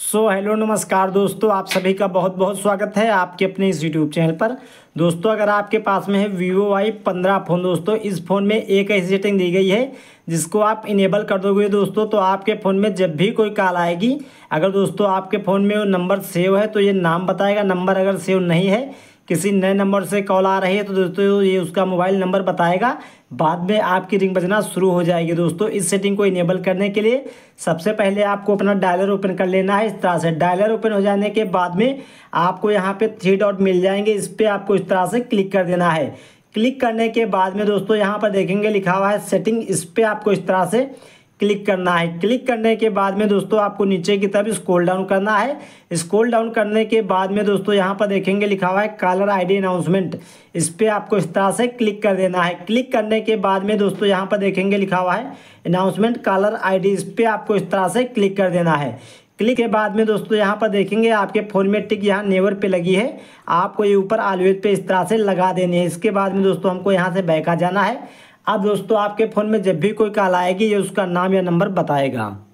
सो so, hello नमस्कार दोस्तों आप सभी का बहुत बहुत स्वागत है आपके अपने इस यूट्यूब चैनल पर दोस्तों अगर आपके पास में है वीवो वाई पंद्रह फ़ोन दोस्तों इस फ़ोन में एक ऐसी सेटिंग दी गई है जिसको आप इनेबल कर दोगे दोस्तों तो आपके फ़ोन में जब भी कोई कॉल आएगी अगर दोस्तों आपके फ़ोन में वो नंबर सेव है तो ये नाम बताएगा नंबर अगर सेव नहीं है किसी नए नंबर से कॉल आ रही है तो दोस्तों ये उसका मोबाइल नंबर बताएगा बाद में आपकी रिंग बजना शुरू हो जाएगी दोस्तों इस सेटिंग को इनेबल करने के लिए सबसे पहले आपको अपना डायलर ओपन कर लेना है इस तरह से डायलर ओपन हो जाने के बाद में आपको यहाँ पे थ्री डॉट मिल जाएंगे इस पर आपको इस तरह से क्लिक कर देना है क्लिक करने के बाद में दोस्तों यहाँ पर देखेंगे लिखा हुआ है सेटिंग इस पर आपको इस तरह से क्लिक करना है क्लिक करने के बाद में दोस्तों आपको नीचे की तरफ स्क्रॉल डाउन करना है स्क्रॉल डाउन करने के बाद में दोस्तों यहाँ पर देखेंगे लिखा हुआ है कलर आईडी अनाउंसमेंट इस पर आपको इस तरह से क्लिक कर देना है क्लिक करने के बाद में दोस्तों यहाँ पर देखेंगे लिखा हुआ है अनाउंसमेंट कलर डी इस पर आपको इस तरह से क्लिक कर देना है क्लिक के बाद में दोस्तों यहाँ पर देखेंगे आपके फोन में टिक यहाँ नेवर पे लगी है आपको ये ऊपर आलवेज पे इस तरह से लगा देनी है इसके बाद में दोस्तों हमको यहाँ से आ जाना है अब दोस्तों आपके फ़ोन में जब भी कोई कॉल आएगी ये उसका नाम या नंबर बताएगा